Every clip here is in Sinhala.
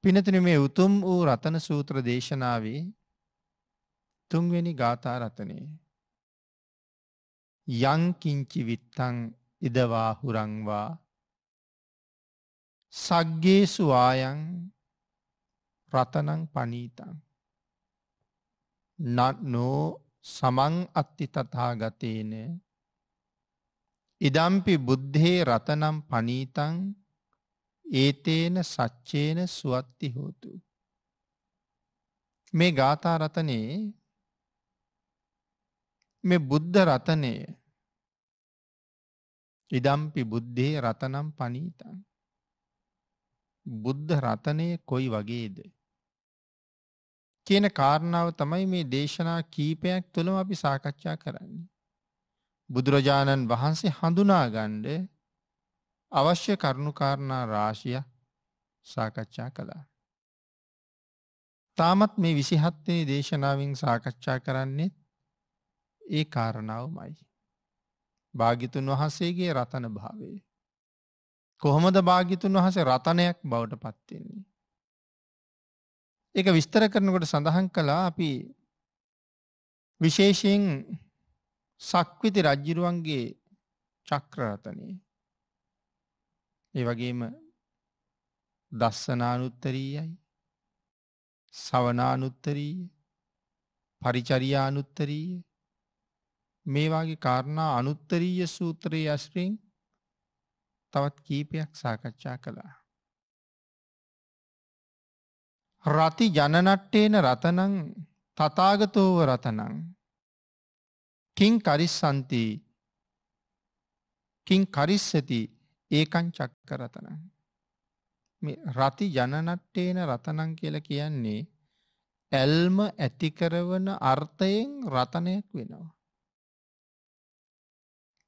පිනතුනි මේ උතුම් වූ රතන සූත්‍ර දේශනාවේ තුන්වෙනි ගාථා රතනේ යං කිංචි විත්තං ඉදවා හුරංවා සග්ගේසු ආයන් රතනං පනීතං නනෝ සමං අත්ති තතාගතේන ඉදම්පි බුද්ධේ රතනම් පනීතං ඒතේන සච්චේන සුවත්ති හෝතු. මේ ගාථා රතනයේ මේ බුද්ධ රතනය ඉදම්පි බුද්ධේ රතනම් පනීතන්. බුද්ධ රතනය කොයි වගේද. කියන කාරණාව තමයි මේ දේශනා කීපයක් තුළම අපි සාකච්ඡා කරන්නේ. බුදුරජාණන් වහන්සේ හඳුනාගණ්ඩ අවශ්‍ය කරුණුකාරණා රාශිය සාකච්ඡා කළා. තාමත් මේ විසිහත්තේ දේශනාවෙන් සාකච්ඡා කරන්නේ ඒ කාරණාවමයි. භාගිතුන් වහන්සේගේ රතන භාවය. කොහොමද භාගිතුන් වහසේ රතනයක් බවට පත්වෙන්නේ. එක විස්තර කරනකොට සඳහන් කලා අපි විශේෂයෙන් සක්විති රජ්ජිරුවන්ගේ චක්‍රරතනයේ ඒ වගේම දස්සනානුත්තරීයයි සවනානුත්තරීය පරිචරියානුත්තරීය මේවාගේ කාරණා අනුත්තරීය සූත්‍රයේ අශ්‍රයෙන් තවත් කීපයක් සාකච්ඡා කළා. රති ජනනට්ටේන රතනං තතාගතෝව රතනං කින් කරිස්සන්ති කින් කරිස්සති ඒකං චක්කරතනං. මේ රති ජනනට්ටේන රතනං කියලා කියන්නේ ඇල්ම ඇතිකරවන අර්ථයෙන් රතනයක් වෙනවා.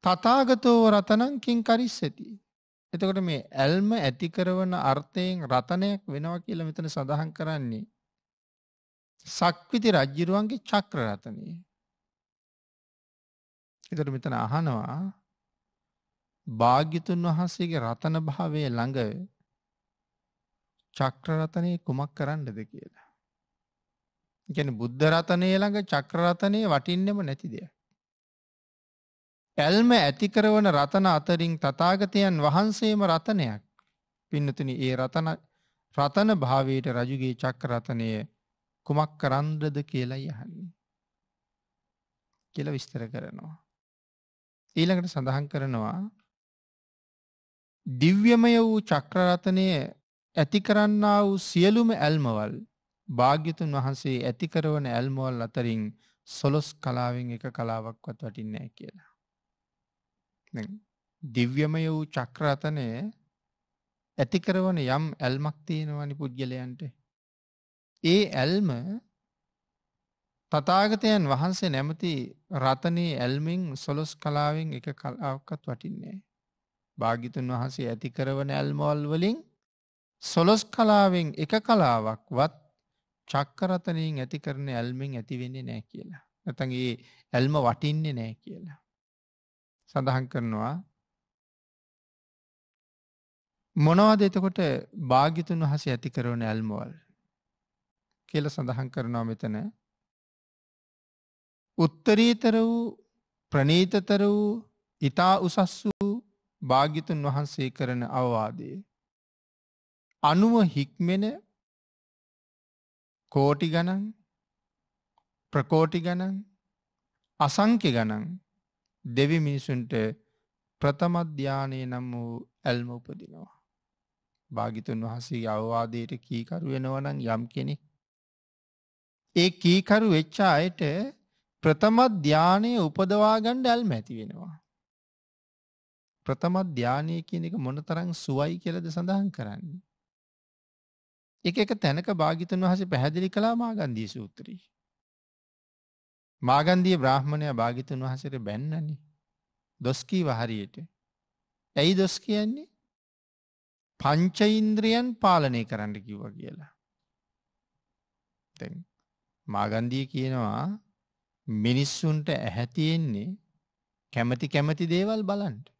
තතාගතෝ රතනං කින් කරිස්සති. එතකොට මේ ඇල්ම ඇතිකරවන අර්ථයෙන් රතනයක් වෙනවා කියලා මෙතන සඳහන් කරන්නේ. සක්විති රජ්ජිරුවන්ගේ චක්‍ර රතනය. එතට මෙතන අහනවා භාග්‍යතුන් වහන්සේගේ රතන භාවය ළඟ චක්‍රරතනය කුමක් කරන්නද කියලා. ගැන බුද්ධරතනය ළඟ චක්‍රරතනය වටින්නෙම නැති දෙයක්. ඇල්ම ඇතිකරවන රතන අතරින් තතාගතයන් වහන්සේම රතනයක් පින්නතුන ඒ රතන රතන භාවයට රජුගේ චක්‍රරතනය කුමක් කරන්ද්‍රද කියලා යහන්නේ. කියල විස්තර කරනවා. ඊළඟට සඳහන් කරනවා දිව්‍යමය වූ චක්‍රරතනය ඇති කරන්නා වූ සියලුම ඇල්මවල් භාග්‍යතුන් වහන්සේ ඇතිකරවන ඇල්මවල් අතරින් සොලොස් කලාවෙන් එක කලාවක්වත් වටින්නෑ කියලා. දිව්‍යමය වූ චක්‍රරතනය ඇතිකරවන යම් ඇල්මක් තියෙනවනි පුද්ගලයන්ට. ඒ ඇල්ම තතාගතයන් වහන්සේ නැමති රතනයේ ඇල්මෙන් සොලොස් කලාවෙන් එක කලාවක්කත් වටින්නේ. භාගිතුන් වහසේ ඇති කරවන ඇල්මෝල් වලින් සොලොස් කලාවෙන් එක කලාවක්වත් චක්කරතනයෙන් ඇති කරන ඇල්මෙන් ඇතිවෙන්නේ නෑ කියලා. නැතන් ඒ ඇල්ම වටින්නේ නෑ කියලා. සඳහන් කරනවා මොනවාද එතකොට භාගිතුන් වහසේ ඇති කරවන ඇල්මෝල් කියල සඳහන් කරනවා මෙතන උත්තරීතර වූ ප්‍රනීතතර වූ ඉතා උසස් වූ භාගිතුන් වහන්සේ කරන අවවාදය. අනුව හික්මෙන කෝටි ගණන් ප්‍රකෝටි ගණන් අසංක්‍ය ගණන් දෙවි මිනිසුන්ට ප්‍රථමධ්‍යානය නම් වූ ඇල්ම උපදිනවා. භාගිතුන් වහසේ අවවාදයට කීකරුවෙනවනං යම් කෙනෙ. ඒ කීකරු වෙච්චා අයට ප්‍රථමධ්‍යානය උපදවාගණ්ඩ ඇල්ම ඇති වෙනවා. ප්‍රථම ධානය කියන එක මොනතරම් සුවයි කියලාද සඳහන් කරන්නේ. එක එක තැනක භාගිතුන් වහසේ පැහැදිලි කළා මාගන්දී සූත්‍රී. මාගන්දී බ්‍රාහ්මණය භාගිතුන් වහසට බැන්නනි. දොස්කීව හරියට. ඇයි දොස් කියන්නේ? පංචඉන්ද්‍රියන් පාලනය කරන්න කිව්ව කියලා. තැන් මාගන්දිය කියනවා මිනිස්සුන්ට ඇහැතියෙන්නේ කැමති කැමති දේවල් බලන්ට.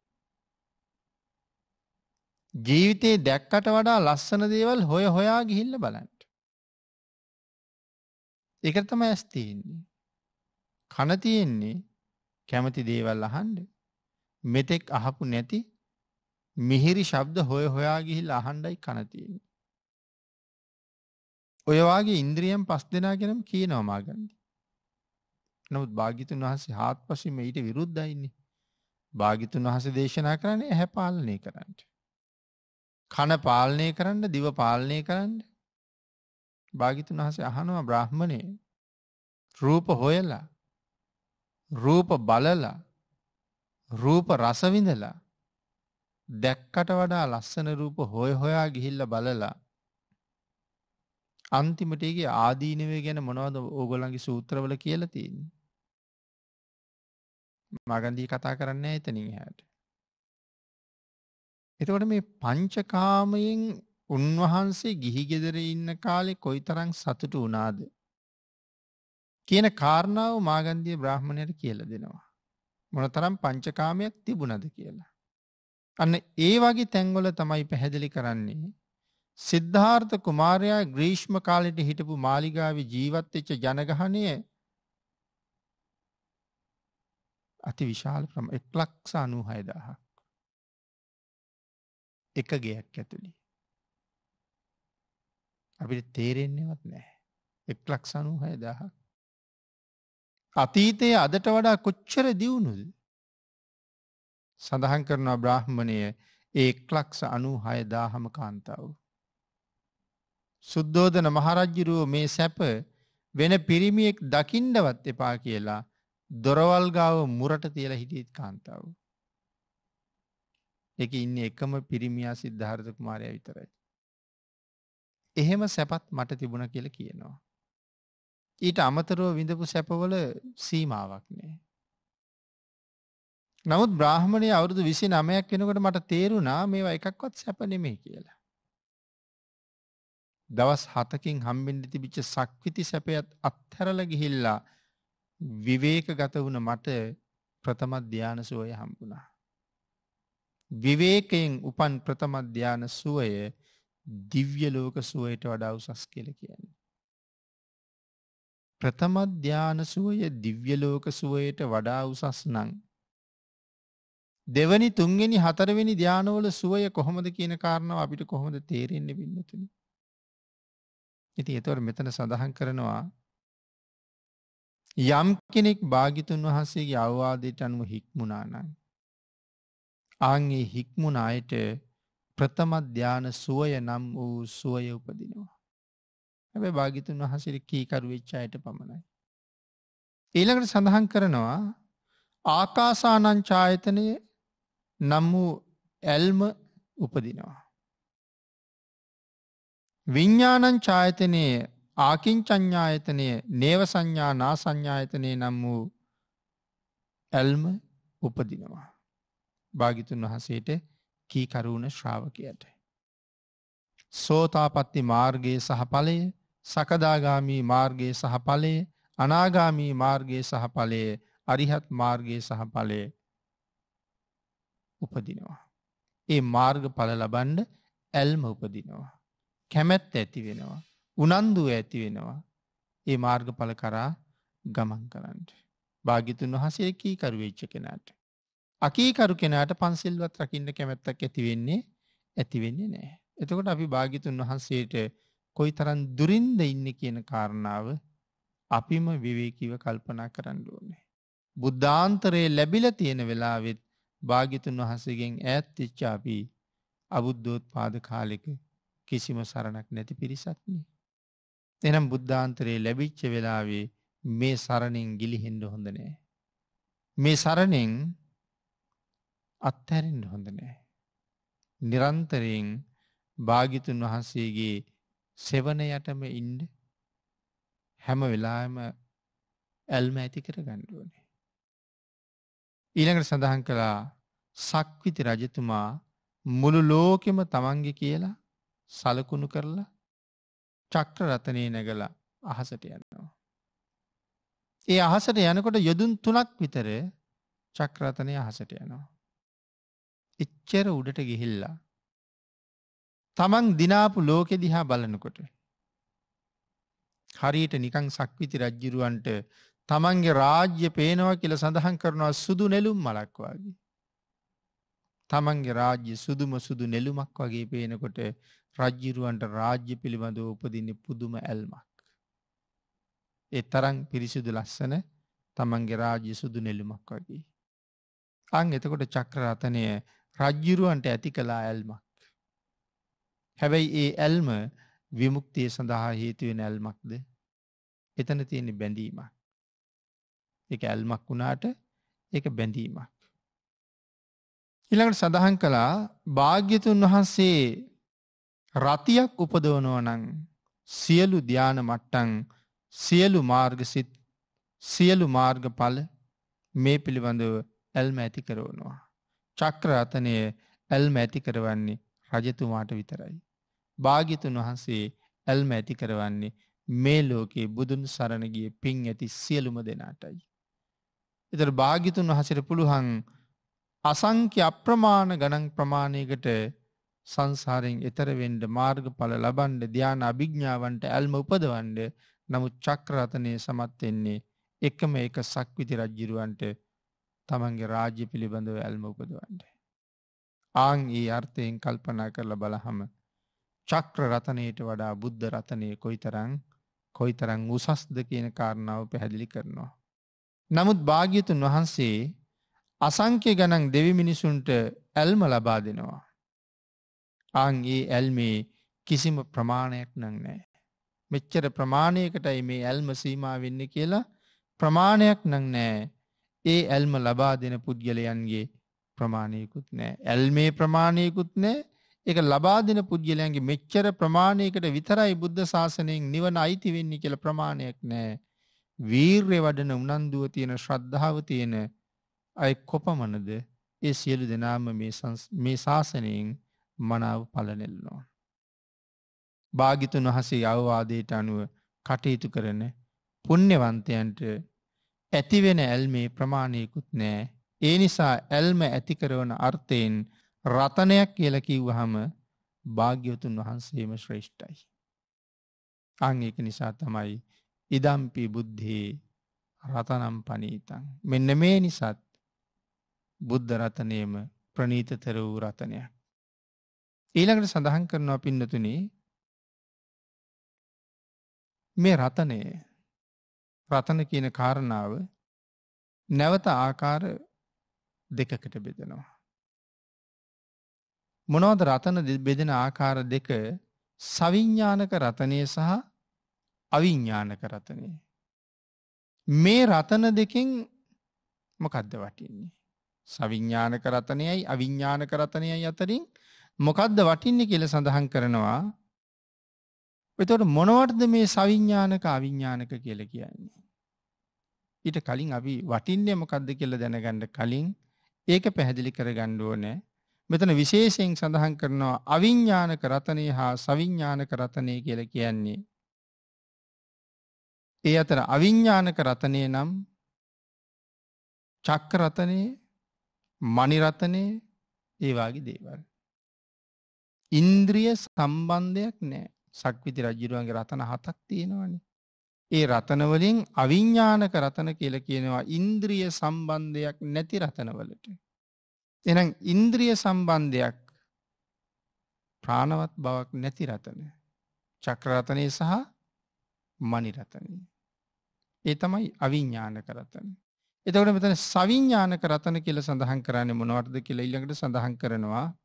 ජීවිතේ දැක්කට වඩා ලස්සන දේවල් හොය හොයා ගිහිල්ල බලන්ට. එකතම ඇස්තියෙන්නේ. කනතියෙන්නේ කැමති දේවල් අහන්ඩ මෙතෙක් අහපු නැති මිහිරි ශබ්ද හොය හොයා ගිහිල් අහන්ඩයි කනතියෙන්නේ. ඔයවාගේ ඉන්ද්‍රියම් පස් දෙනා කෙනම් කිය නොමාගන්දි. නමුත් භාගිතුන් වහසේ හාත් පසම ඊට විරුද්ධයින්නේ. භාගිතුන් වහස දේශනා කරන්නේ ඇහැ පාලනය කරන්නට. කන පාලනය කරන්න දිව පාලනය කරන්න භාගිතුන් වහසේ අහනවා බ්‍රහ්මණය රූප හොයලා රූප බලලා රූප රසවිඳලා දැක්කට වඩා ලස්සන රූප හොය හොයා ගිහිල්ල බලලා අන්තිමටගේ ආදීනවේ ගැන මොනවද ඕගොලන්ගේ සූත්‍රවල කියලතින් මගන්දී කතා කරන්න එතනින් හැට එතකොට මේ පංචකාමයෙන් උන්වහන්සේ ගිහි ගෙදර ඉන්න කාලේ කොයිතරම් සතුටු වුණාද කියන කාරණාව මාගන්ධිය බ්‍රාහ්මණයට කියලා දෙනවා. මොනතරම් පංචකාමයක් තිබුණද කියලා. අන්න ඒ වගේ තැන්වල තමයි පැහැදිලි කරන්නේ සිද්ධාර්ථ කුමාරයා ග්‍රීෂ්ම කාලෙට හිටපු මාලිගාවේ ජීවත් වෙච්ච ජනගහණය අති විශාල ප්‍රම 1 ලක්ෂ 96000ක් එක ගෙයක් ඇතුළි. අපිට තේරෙන්නේවත් නෑ. එක් ලක් සනුහය දහක්. අතීතයේ අදට වඩා කොච්චර දියුණුද. සඳහන් කරනවා බ්‍රාහ්මණය ඒක් ලක්ස අනු හය දාහම කාන්තාව. සුද්දෝධන මහරජ්ජිරුවෝ මේ සැප වෙන පිරිමියෙක් දකිින්ඩවත් එපා කියලා දොරවල්ගාව මුරට තියලා හිටියත් කාන්තාව. ඒකේ ඉන්නේ එකම පිරිමියා සිද්ධාර්ථ කුමාරයා විතරයි. එහෙම සැපත් මට තිබුණ කියලා කියනවා. ඊට අමතරව විඳපු සැපවල සීමාවක් නෑ. නමුත් බ්‍රාහ්මණය අවුරුදු විසි නමයක් වෙනකොට මට තේරුණා මේවා එකක්වත් සැප නෙමේ කියලා. දවස් හතකින් හම්බෙන්ඩි තිබිච්ච සක්විති සැපයත් අත්හැරල ගිහිල්ලා විවේක ගත වුණ මට ප්‍රථමත් ධ්‍යාන සුවය හම්බුණා. විවේකයෙන් උපන් ප්‍රථම ධාන සුවය දිව්‍ය ලෝක සුවයට වඩා උසස් කියලා කියන්නේ. ප්‍රථම ධාන සුවය දිව්‍ය ලෝක සුවයට වඩා උසස් නම් දෙවනි තුන්වෙනි හතරවෙනි ධානවල සුවය කොහොමද කියන කාරණාව අපිට කොහොමද තේරෙන්නේ වින්නතුනි. ඉතින් ඒතොර මෙතන සඳහන් කරනවා යම් කෙනෙක් භාගිතුන් වහන්සේගේ අවවාදයට අනුව හික්මුණා නම් ආන්ගේ හික්මුණ අයට ප්‍රථම ධාන සුවය නම් වූ සුවය උපදිනවා. හැබැයි භාග්‍යතුන් වහන්සේ කීකරු වෙච්ච අයට පමණයි. ඊළඟට සඳහන් කරනවා ආකාසානං ඡායතනය නම් වූ ඇල්ම උපදිනවා. විඤ්ඥාණං ඡායතනයේ ආකින්චඥායතනය නේව සංඥා නා සංඥායතනය නම් වූ ඇල්ම උපදිනවා. භාගිතුන් වහසේට කීකරුණ ශ්‍රාවකයට. සෝතාපත්ති මාර්ගයේ සහඵලය සකදාගාමී මාර්ගයේ සහඵලය අනාගාමී මාර්ගයේ සහඵලය අරිහත් මාර්ගයේ සහඵලය උපදිනවා. ඒ මාර්ග පල ලබන්ඩ ඇල්ම උපදිනවා. කැමැත් ඇති වෙනවා. උනන්දුව ඇති වෙනවා. ඒ මාර්ග පල කරා ගමන් කරන්නට. භාගිතුන් වහසේ කීකරු වෙච්ච කෙනාට. අකීකරු කෙනාට පන්සිල්වත් රකින්න කැමැත්තක් ඇතිවෙන්නේ ඇතිවෙන්නේ නෑ. එතකොට අපි භාගිතුන් වහන්සේට කොයි තරන් දුරින්ද ඉන්න කියන කාරණාව අපිම විවේකීව කල්පනා කරන්න ඕනේ. බුද්ධාන්තරයේ ලැබිල තියෙන වෙලාවෙත් භාගිතුන් වහසගෙන් ඈත්තිච්චාපී අබුද්ධෝත් පාද කාලෙක කිසිම සරණක් නැති පිරිසක්නේ. එනම් බුද්ධාන්තරයේ ලැබිච්ච වෙලාවේ මේ සරණෙන් ගිලිහෙන්ඩ හොඳ නෑ. මේ සරණෙන් අත්හැරෙන්ට හොඳ නෑ. නිරන්තරයෙන් භාගිතුන් වහන්සේගේ සෙවන යටම ඉන්ඩ හැම වෙලාම ඇල්ම ඇති කර ගණ්ඩුවනේ. ඊළඟට සඳහන් කළා සක්විති රජතුමා මුළු ලෝකෙම තමන්ගි කියලා සලකුණු කරලා චක්‍ර රතනය නැගල අහසට යන්නවා. ඒ අහසට යනකොට යොදුන් තුනක් විතර චක්‍රතනය අහසට යනවා. කොච්චර උඩට ගිහිල්ලා. තමන් දිනාපු ලෝකෙ දිහා බලනකොට. හරියට නිකං සක්විති රජ්ජිරුවන්ට තමන්ගේ රාජ්‍ය පේනවා කියල සඳහන් කරනවා සුදු නෙලුම් මලක් වගේ. තමන්ගේ රාජ්‍ය සුදුම සුදු නෙලුමක් වගේ පේනකොට රජ්ජිරුවන්ට රාජ්‍ය පිළිබඳව උපදින්න පුදුම ඇල්මක්. ඒ තරං පිරිසිුදු ලස්සන තමන්ගේ රාජ්‍ය සුදු නෙලුමක් වගේ. අං එතකොට චක්‍රරතනය රජ්ජුරුවන්ට ඇති කලා ඇල්මක්. හැබැයි ඒ ඇල්ම විමුක්තිය සඳහා හේතුවෙන ඇල්මක්ද එතන තියෙන බැඳීමක්. එක ඇල්මක් වුණාට එක බැඳීමක්. ඉළඟට සඳහන් කළා භාග්‍යතුන් වහන්සේ රතියක් උපදවනෝනං සියලු ධ්‍යාන මට්ටං සියලු මාර්ගසිත් සියලු මාර්ගඵල මේ පිළිබඳව ඇල්ම ඇති කරවනවා. චක්‍රරතනය ඇල්ම ඇති කරවන්නේ රජතුමාට විතරයි. භාගිතුන් වහන්සේ ඇල්ම ඇති කරවන්නේ මේ ලෝකයේ බුදුන් සරණගිය පින් ඇති සියලුම දෙනාටයි. එතර භාගිතුන් වහසිර පුළුහන් අසංක්‍ය අප්‍රමාණ ගණන් ප්‍රමාණයකට සංසාරයෙන් එතරවෙන්ඩ මාර්ග පල ලබන්ඩ ධ්‍යාන අභිග්ඥාවන්ට ඇල්ම උපදවන්ඩ නමුත් චක්‍රරතනය සමත්වෙන්නේ එකම එක සක්විති රජ්ජිරුවන්ට තමන්ගේ රාජ්‍ය පිළිබඳව ඇල්ම උපදවන්ට. ආං ඒ අර්ථයෙන් කල්පනා කරල බලහම චක්‍ර රතනයට වඩා බුද්ධ රතනය කොයිතරං කොයිතරං උසස්ද කියන කාරණාව පැහැදිලි කරනවා. නමුත් භාග්‍යතුන් වහන්සේ අසංක්‍ය ගණන් දෙවි මිනිසුන්ට ඇල්ම ලබා දෙනවා. ආං ඒ ඇල්මේ කිසිම ප්‍රමාණයක් නං නෑ. මෙච්චර ප්‍රමාණයකටයි මේ ඇල්ම සීමා වෙන්න කියලා ප්‍රමාණයක් නං නෑ ඒ ඇල්ම ලබා දෙන පුද්ගලයන්ගේ ප්‍රමාණයකුත් නෑ. ඇල්මේ ප්‍රමාණයකුත් නෑ එක ලබා දෙන පුද්ගලයන්ගේ මෙච්චර ප්‍රමාණයකට විතරයි බුද්ධ ශාසනයෙන් නිවන අයිති වෙන්නේ කියලා ප්‍රමාණයක් නෑ. වීර්ය වඩන උනන්දුව තියෙන ශ්‍රද්ධාව තියෙන අය කොපමණද ඒ සියලු දෙනාම මේ ශාසනයෙන් මනාව පලනෙල්නවා. භාගිතුන් වහසේ අවවාදයට අනුව කටයුතු කරන පුණ්‍යවන්තයන්ට ඇතිවෙන ඇල්මේ ප්‍රමාණයකුත් නෑ. ඒ නිසා ඇල්ම ඇතිකරවන අර්ථයෙන් රතනයක් කියලකිව් වහම භාග්‍යවතුන් වහන්සේම ශ්‍රේෂ්ඨයි. අංඒක නිසා තමයි ඉදම්පි බුද්ධයේ රතනම් පනීතන්. මෙන්න මේ නිසාත් බුද්ධ රතනයම ප්‍රනීතතර වූ රතනයක්. ඊළඟට සඳහන් කරනවා පින්නතුනේ මේ රතනය පතන කියන කාරණාව නැවත ආකාර දෙකකට බෙදෙනවා. මොනෝද රතන බෙදෙන ආකාර දෙක සවිඤ්ඥානක රතනය සහ අවිඤ්ඥානක රතනය. මේ රතන දෙකින් මොකදද වටින්නේ. සවිඤ්ඥානක රතනයයි අවිඤ්ඥානක රතනයයි අතරින් මොකදද වටින්නේ කියල සඳහන් කරනවා එතොට මොනවටද මේ සවිඤ්ඥානක අවිඤ්ඥානක කියල කියන්නේ. ඊට කලින් අපි වටින්නේ මොකද්ද කියලා දැනගන්න කලින් ඒක පැහැදිලි කරගන්න ඕනේ. මෙතන විශේෂයෙන් සඳහන් කරනවා අවිඥානික රතනේ හා සවිඥානික රතනේ කියලා කියන්නේ. ඒ අතර අවිඥානික රතනේ නම් චක්ක රතනේ, මණි රතනේ ඒ වාගේ දේවල්. ඉන්ද්‍රිය සම්බන්ධයක් නැහැ. සක්විති රජුරුවන්ගේ රතන හතක් තියෙනවනේ. ඒ රතනවලින් අවිඤ්ඥානක රතන කියල කියනවා ඉන්ද්‍රිය සම්බන්ධයක් නැති රතනවලට. එනම් ඉන්ද්‍රිය සම්බන්ධයක් ප්‍රාණවත් බවක් නැති රතන. චක්‍රරතනය සහ මනිරතනය. ඒ තමයි අවිඤ්ඥානක රතන. එතකට මෙතන සවිඤ්ඥානක රතන කියල සඳහන් කරන්න මොනවර්ද කියල ඉල්ලඟට සඳහන් කරනවා.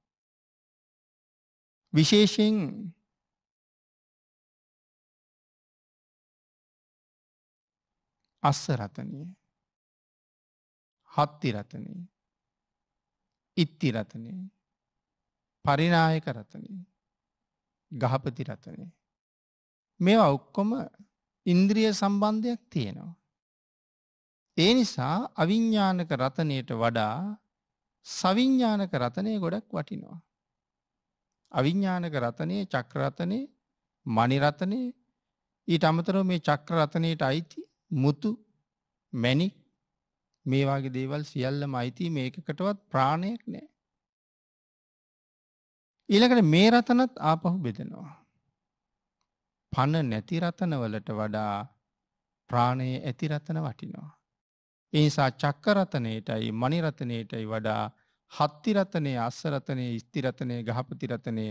විශේෂයෙන් අස්සරතනය හත්තිරතනය ඉත්තිරතනය පරිනායක රතනය ගහපති රතනය මේවා ඔක්කොම ඉන්ද්‍රිය සම්බන්ධයක් තියෙනවා. ඒ නිසා අවිඤ්ඥානක රතනයට වඩා සවිඤ්ඥානක රතනය ගොඩක් වටිනවා. අවිඤ්ඥානක රතනය චක්‍රරතනය මනිරතනය ඊට අමතරව මේ චක්‍රරතනයට අයිති මුතු මැනි මේවාගේ දේවල් සියල්ල මයිති මේකකටවත් ප්‍රාණයක් නෑ. ඊළකට මේ රතනත් ආපහු බෙදෙනවා. පණ නැති රතනවලට වඩා ප්‍රාණය ඇති රතන වටිනවා. එනිසා චක්කරතනයටයි මනිරතනයටයි වඩා හත්තිරතනය අස්සරතනය ස්තිරතනය ගහපතිරතනය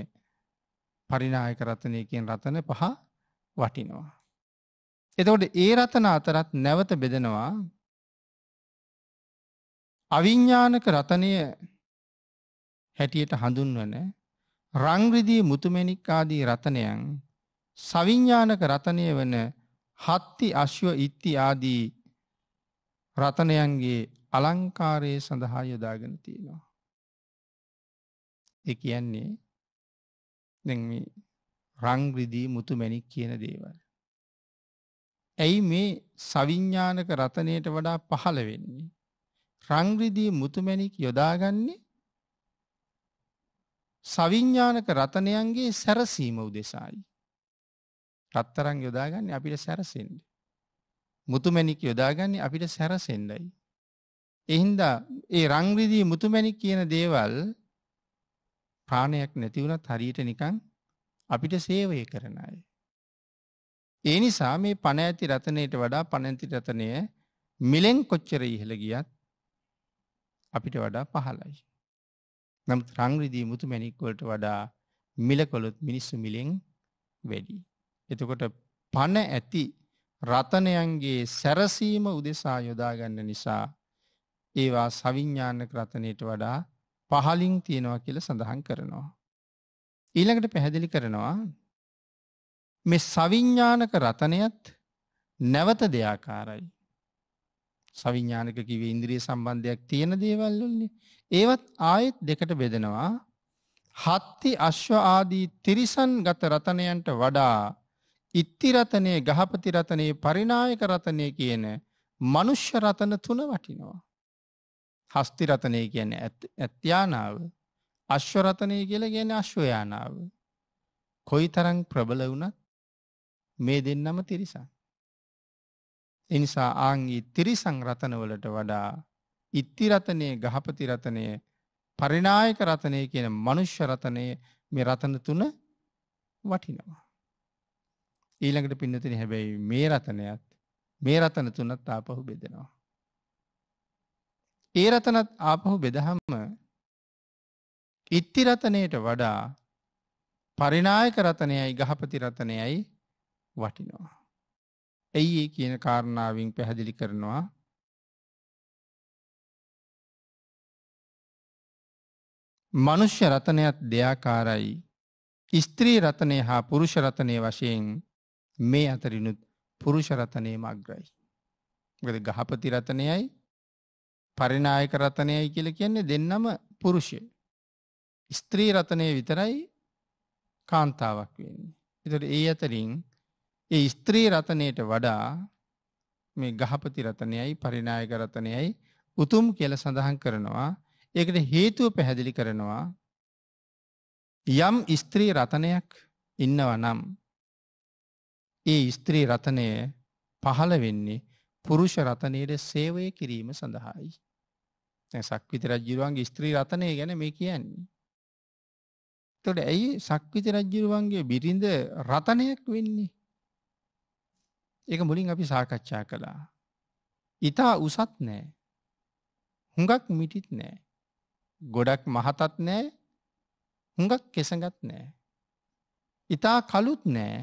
පරිනායක රතනයකෙන් රතන පහ වටිනවා. එතකොට ඒ රතන අතරත් නැවත බෙදෙනවා අවිඤ්ඥානක රතනය හැටියට හඳුන්වන රංග්‍රදී මුතුමැනික්කාදී රතනයන් සවිඤ්ඥානක රතනය වන හත්ති අශ්ව ඉත්ති ආදී රතනයන්ගේ අලංකාරයේ සඳහා යොදාගෙන තියෙනවා. එක කියන්නේ රංග්‍රදී මුතුමැනික් කියන දේවල්. ඇයි මේ සවිඤ්ඥානක රතනයට වඩා පහළ වෙන්නේ. රංග්‍රදී මුතුමැණික් යොදාගන්නේ සවිඤ්ඥානක රතනයන්ගේ සැරසීම උදෙසායි. රත්තරං යොදාගන්න අපිට සැරසෙන්ඩ. මුතුමැණික් යොදාගන්නේ අපිට සැරසෙන්ඩයි. එහින්දා ඒ රංවිදී මුතුමැණික් කියන දේවල් ප්‍රාණයක් නැතිවුණත් හරියට නිකං අපිට සේවය කරන අය. ඒ නිසා මේ පණ ඇති රතනයට වඩා පණැති රතනය මිලෙන් කොච්චර ඉහළ ගියත් අපිට වඩා පහලයි. නම් රංග්‍රදී මුතු මැනික්වලට වඩා මිලකොළොත් මිනිස්සු මිලෙන් වැඩි. එතකොට පණ ඇති රතනයන්ගේ සැරසීම උදෙසා යොදාගන්න නිසා ඒවා සවිඤ්ඥානක රතනයට වඩා පහලින් තියෙනවා කියල සඳහන් කරනවා. ඊළඟට පැහැදිලි කරනවා මේ සවිඤ්ඥානක රතනයත් නැවත දෙයාකාරයි. සවිඤ්ඥානක කිවේ ඉන්ද්‍රිය සම්බන්ධයක් තියෙන දේවල්ලන්නේ. ඒවත් ආයෙත් දෙකට බෙදෙනවා හත්ති අශ්ව ආදී තිරිසන් ගත රතනයන්ට වඩා ඉත්තිරතනය ගහපතිරතනයේ පරිනායක රතනය කියන මනුෂ්‍ය රතන තුන වටිනවා. හස්තිරතනය කියන ඇත්්‍යානාව අශ්වරතනය කියල කියන අශ්වයානාව. කොයි තරං ප්‍රබල වනත් මේ දෙන්නම තිරිසන්. එනිසා ආංගී තිරිසං රතනවලට වඩා ඉත්තිරතනය ගහපති රතනය පරිනායක රතනය කියන මනුෂ්‍ය රතනය මේ රතන තුන වටිනවා. ඊළඟට පින්නතින හැබැයි මේ රතනයත් මේ රතන තුනත් ආපහු බෙදෙනවා. ඒ රතනත් ආපහු බෙදහම්ම ඉත්තිරතනයට වඩා පරිනායක රතනයයි ගහපති රතනයයි වටිනවා. ඇයි ඒ කියන කාරණාවෙන් පැහැදිලි කරනවා මනුෂ්‍ය රතනයත් දෙයාකාරයි ස්ත්‍රී රතනය හා පුරුෂ රතනය වශයෙන් මේ අතරිනුත් පුරුෂ රතනයම අග්‍රයි. ගද ගහපති රතනයයි පරිනායක රතනයයි කියල කියන්නේ දෙන්නම පුරුෂය. ස්ත්‍රී රතනය විතරයි කාන්තාවක් වෙන්නේ. එතට ඒ අතරින් ඒ ස්ත්‍රී රතනයට වඩා මේ ගහපති රතනයයි පරිනායක රතනයයි උතුම් කියල සඳහන් කරනවා ඒකට හේතුව පැහැදිලි කරනවා යම් ස්ත්‍රී රතනයක් ඉන්නව නම් ඒ ස්ත්‍රී රතනය පහළ වෙන්නේ පුරුෂ රතනයට සේවය කිරීම සඳහායි. සක්විත රජ්ජිරුවන්ගේ ස්ත්‍රී රතනය ගැන මේ කියන්නේ. තොට ඇයි සක්විත රජ්ජිරුවන්ගේ බිරිඳ රතනයක් වෙන්නේ. එක මුලින් අපි සාකච්ඡා කළා. ඉතා උසත් නෑ. හුඟක් මිටිත් නෑ. ගොඩක් මහතත් නෑ හුඟක් කෙසඟත් නෑ. ඉතා කලුත් නෑ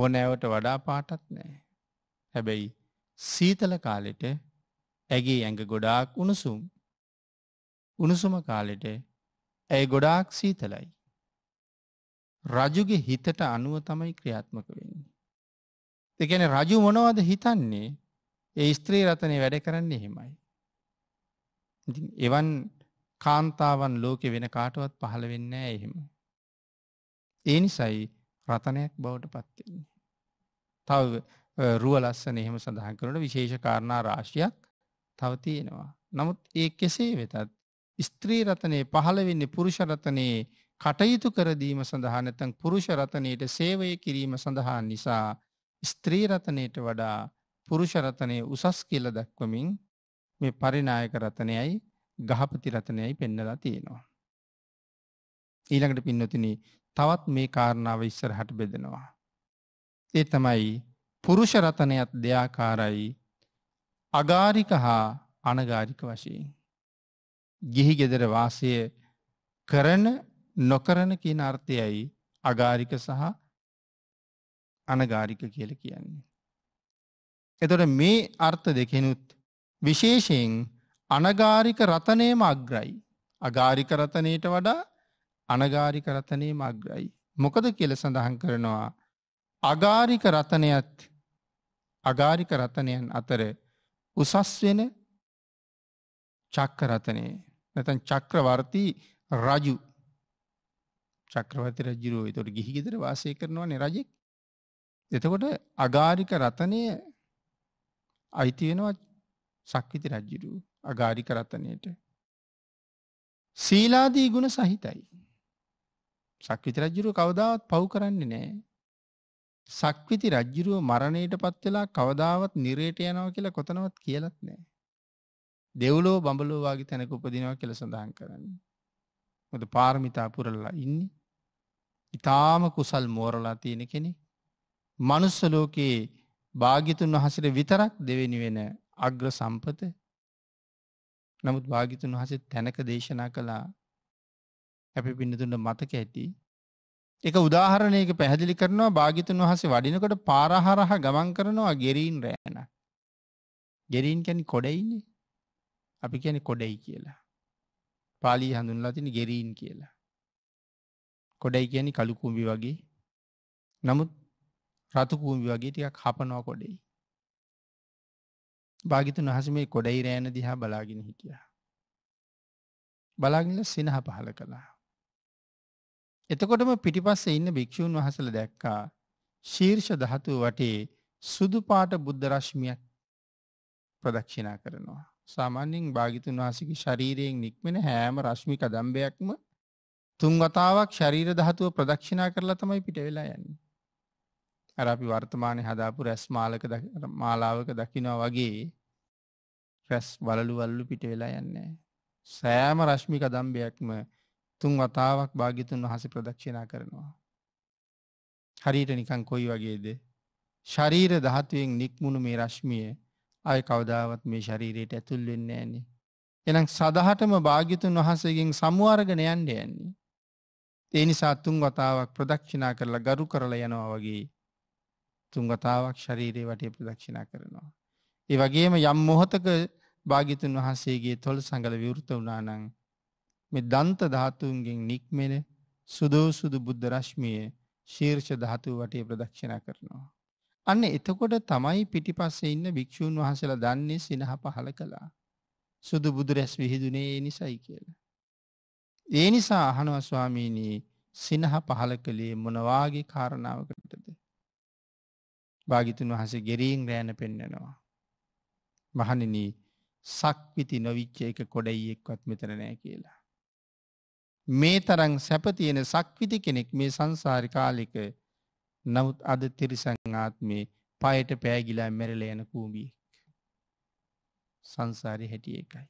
ඕනෑවට වඩා පාටත් නෑ. හැබැයි සීතල කාලෙට ඇගේ ඇඟ ගොඩාක් උණුසුම් උණුසුම කාලෙට ඇය ගොඩාක් සීතලයි. රජුගේ හිතට අනුව තමයි ක්‍රියාත්මක වෙන්න. එකන රජු මොනවද හිතන්නේ ඒ ස්ත්‍රී රතනය වැඩ කරන්නේ හෙමයි. එවන් කාන්තාවන් ලෝකෙ වෙන කාටවත් පහළ වෙන්න එහෙම. ඒ නිසයි රතනයක් බවට පත්වෙන්නේ. තව රුව ලස්සන එහෙම සඳහන් කරට විශේෂ කාරණා රාශියක් තව තියෙනවා. නමුත් ඒ කෙසේ වෙතත් ස්ත්‍රී රතනය පහළවෙන්නේ පුරුෂරතනයේ කටයුතු කරදීම සඳහා නැතන් පුරුෂරතනයට සේවය කිරීම සඳහා නිසා ස්ත්‍රී රතනයට වඩා පුරුෂ රතනය උසස් කියලා දක්වමින් මේ පරිනායක රතනයයි ගහපති රතනයයි පෙන්නලා තියෙනවා. ඊළඟට පින්නතින තවත් මේ කාරණාව ඉස්සරහට බෙදෙනවා. ඒ තමයි පුරුෂ රතනයත් දෙයාකාරයි අගාරික හා අනගාරික වශයෙන්. ගිහි ගෙදර වාසය කරන නොකරන කියන අර්ථයයි අගාරික සහ අනගාරික කියල කියන්නේ. එතොට මේ අර්ථ දෙකෙනුත් විශේෂයෙන් අනගාරික රතනයම අග්‍රයි. අගාරික රතනයට වඩා අනගාරික රතනය මග්‍රයි. මොකද කියල සඳහන් කරනවා. අගාරික රතනයත් අගාරික රතනයන් අතර උසස් වෙන චක්කරතනය නැතන් චක්‍රවර්ති රජු චක්‍රවත රජරුව තොට ගිහිගෙදර වාසය කරනවා නෙරජෙක් එතකොට අගාරික රතනය අයිති වෙනවා සක්විති රජ්ජිරු අගාරික රතනයට. සීලාදී ගුණ සහිතයි. සක්විති රජ්ජුරු කවදාවත් පව් කරන්නේ නෑ. සක්විති රජ්ජුරුව මරණයට පත්වෙලා කවදාවත් නිරේට යනව කියලා කොතනවත් කියලත් නෑ. දෙව්ලෝ බඹලෝවාගේ තැනක උපදිනවා කියල සඳහන් කරන්න. මොද පාර්මිතා පුරල්ලා ඉන්නේ. ඉතාම කුසල් මෝරලා තියෙන කෙනෙක්. මනුස්සලෝකයේ භාගිතුන් වහසට විතරක් දෙවෙනි වෙන අග්‍ර සම්පත නමුත් භාගිතුන් වහසේ තැනක දේශනා කළා හැපි පින්නතුන්ට මතක ඇති එක උදාහරණයක පැහැදිලි කරනවා භාගිතුන් වහසේ වඩිනකොට පාරහරහා ගමන් කරනවා ගෙරීන් රෑන ගෙරීන් කැනි කොඩයින්නේ අපි කැනෙ කොඩයි කියලා පාලී හඳුන්ලා තින ගෙරීන් කියලා කොඩයි කියන්නේ කළුකුම්බි වගේ නමුත් රතුකූමි වගේ ටිකක් හපනෝ කොඩෙයි. භාගිතුන් වහස මේ කොඩයි රෑන දිහා බලාගෙන හිටිය. බලාගිල සිනහ පහල කළා. එතකොටම පිටිපස්ස ඉන්න භික්‍ෂූන් වහසල දැක්කා ශීර්ෂ දහතුව වටේ සුදු පාට බුද්ධරශ්මියක් ප්‍රදක්ෂිනා කරනවා. සාමාන්‍යෙන් භාගිතුන් වහසකි ශරීරයෙන් නික්මෙන හෑම රශ්මි කදම්බයක්ම තුන්වතාවක් ශරීර දහතුව ප්‍රදක්ෂිනා කරලා තමයි පිට වෙලා යන්නේ. අර අපි වර්තමානය හදාපු රැස් මාලක මාලාවක දකිනවා වගේ රැස් වලලු වල්ලු පිට වෙලා යන්නේ. සෑම රශ්මි කදම්බයක්ම තුන් වතාවක් භාගිතුන් වහස ප්‍රදක්ෂිනා කරනවා. හරිට නිකං කොයි වගේද. ශරීර දහත්වයෙන් නික්මුණු මේ රශ්මිය අය කවදාවත් මේ ශරීරයට ඇතුල් වෙන්න ඇනි. එනම් සදහටම භාගිතුන් වහසගෙන් සමුවර්ගණයන්ඩ යන්නේ. ඒ නිසා තුන් වතාවක් ප්‍රදක්ෂිනා කරලා ගරු කරලා යනවා වගේ තුන්ගතාවක් ශරීරයේ වටේ ප්‍රදක්ෂිනා කරනවා. ඒ වගේම යම් මොහොතක භාගිතුන් වහන්සේගේ තොල් සඟල විවෘත වනානං මෙ දන්ත ධාතුන්ගෙන් නික්මෙන සුදෝසුදු බුද්ධ රශ්මිය ශීර්ෂ ධාතු වටේ ප්‍රදක්ෂණ කරනවා. අන්න එතකොට තමයි පිටිපස්සේ ඉන්න භික්‍ෂූන් වහසලා දන්නේ සිනහ පහල කළා. සුදු බුදුරැස් විහිදුනේ ඒ නිසයි කියලා. ඒ නිසා අහනව ස්වාමීනී සිනහ පහල කළේ මොනවාගේ කාරණාවකට භාගිතුන් වහසේ ගෙරීන් රෑන පෙන්නෙනවා. මහනින සක්විති නොවිච්ච එක කොඩයිෙක්වත් මෙතර නෑ කියලා. මේ තරං සැපතියෙන සක්විති කෙනෙක් මේ සංසාරි කාලික නමුත් අද තිරිසංආත්මේ පයට පෑගිලා මැරල යන කූමියෙක්. සංසාරය හැටිය එකයි.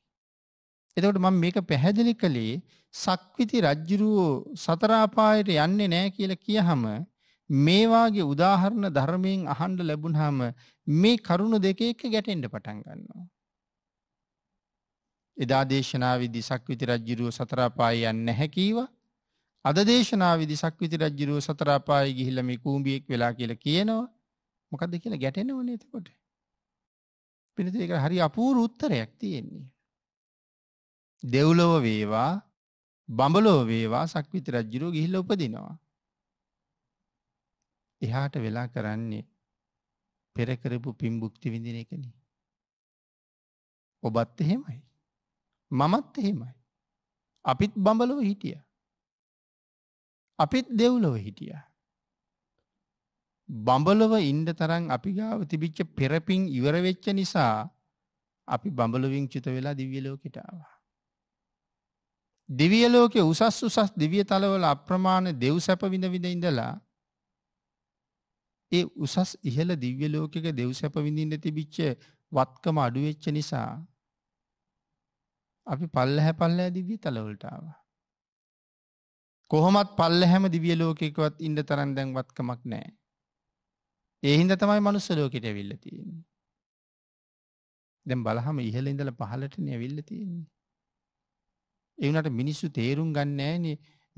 එතකට මම මේක පැහැදිලි කළේ සක්විති රජ්ජුරුවෝ සතරාපායට යන්නේ නෑ කියල කියහම මේවාගේ උදාහරණ ධර්මයෙන් අහන්ඩ ලැබුණහම මේ කරුණු දෙක එක ගැටෙන්ට පටන් ගන්නවා. එදා දේශනාවිදි සක්විති රජ්ජිරුව සතරාපාය යන්න හැකීව අද දේශනාවිදි සක්විති රජ්ජිරුව සතරාපාය ගිහිල්ලම කූම්ඹියෙක් වෙලා කියල කියනවා මොකද කියලා ගැටෙනව නතකොට. පිනති එක හරි අපූර උත්තරයක් තියෙන්නේ. දෙව්ලොව වේවා බඹලෝ වේවා සක්විති රජ්ජිරුව ගිහිල්ල උපදිනවා. එහාට වෙලා කරන්නේ පෙරකරපු පින් බුක්ති විඳින එකන. ඔබත් එහෙමයි. මමත් එහෙමයි. අපිත් බඹලොව හිටිය. අපිත් දෙව්ලොව හිටිය. බඹලොව ඉන්ඩ තරන් අපි ගාව තිබිච්ච පෙරපින් ඉවරවෙච්ච නිසා අපි බඹලොවින් චුත වෙලා දිවියලෝකෙටාවා. දිවියලෝකෙ උසස් උසස් දිවිය තලවල අප්‍රමාණ දෙව් සැපවිඳ විඳ ඉඳලා ඒ උසස් ඉහළ දිව්‍ය ලෝකයක දෙව් සැප විඳින්න තිබිච්ච වත්කම අඩු වෙච්ච නිසා අපි පල්ලහැ පල්ලෑ දිව්‍ය තලවලට ආවා. කොහොමත් පල්ලැහැම දිව්‍ය ලෝකයකවත් ඉන්න තරම් දැන් වත්කමක් නැහැ. ඒ හින්දා තමයි මනුස්ස ලෝකෙට ඇවිල්ලා තියෙන්නේ. දැන් බලහම ඉහළ ඉඳලා පහළටනේ ඇවිල්ලා තියෙන්නේ. ඒ වුණාට මිනිස්සු තේරුම් ගන්නෑ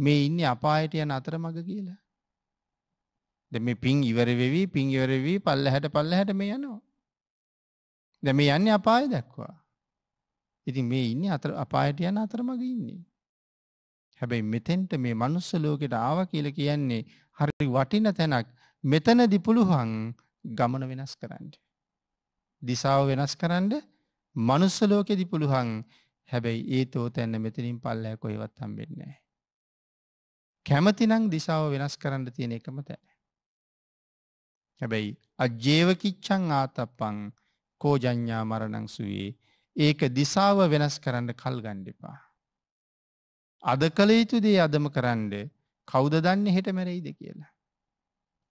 මේ ඉන්නේ අපායට යන අතරමඟ කියලා. දැන් මේ පිං ඉවර වෙවි පිං ඉවර වෙවි පල්ලහැට පල්ලහැට මේ යනවා. දැන් මේ යන්නේ අපාය දක්වා. ඉතින් මේ ඉන්නේ අතර අපායට යන අතරමඟ ඉන්නේ. හැබැයි මෙතෙන්ට මේ මනුස්ස ලෝකෙට ආවා කියලා කියන්නේ හරි වටින තැනක්. මෙතනදී පුළුවන් ගමන වෙනස් කරන්න. දිසාව වෙනස් කරන්න මනුස්ස ලෝකෙදී පුළුවන්. හැබැයි ඒ තෝතැන්න මෙතනින් පල්ලෑ කොහෙවත් හම්බෙන්නේ නැහැ. කැමතිනම් දිසාව වෙනස් කරන්න තියෙන එකම තැන. හැබැයි අජ්ජේව කිච්චං ආතප්පං කෝජඤ්ඤා මරණං සුවේ ඒක දිසාව වෙනස් කරන්න කල් ගන්න එපා. අද කළ යුතු දේ අදම කරන්න කවුද දන්නේ හෙට මැරෙයිද කියලා.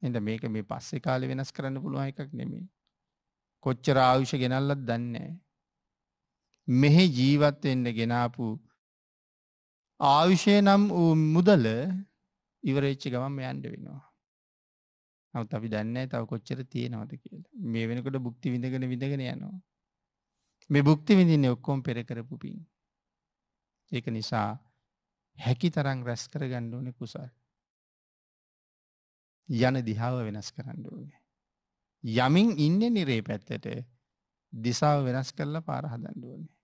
එඳ මේක මේ පස්සේ කාලේ වෙනස් කරන්න පුළුවන් එකක් නෙමෙයි. කොච්චර ආයුෂ ගෙනල්ලත් දන්නේ මෙහි ජීවත් වෙන්න ගෙනාපු ආයුෂය නම් වූ මුදල ඉවරෙච්ච ගමන් යන්න වෙනවා. අවත් අපි දන්න තව කොච්චර තියෙනවද කියලා මේ වෙනකොට බුක්ති විඳගෙන විඳගෙන යනවා. මේ බුක්ති විඳින්නේ ඔක්කොම් පෙරකරපු පින්. ඒක නිසා හැකි තරං රැස් කර ගණ්ඩුවන කුසල්. යන දිහාව වෙනස් කරන්න ඕනේ. යමින් ඉන්න නිරේ පැත්තට දිසාව වෙනස් කරලා පාරහදන්ඩුවනේ.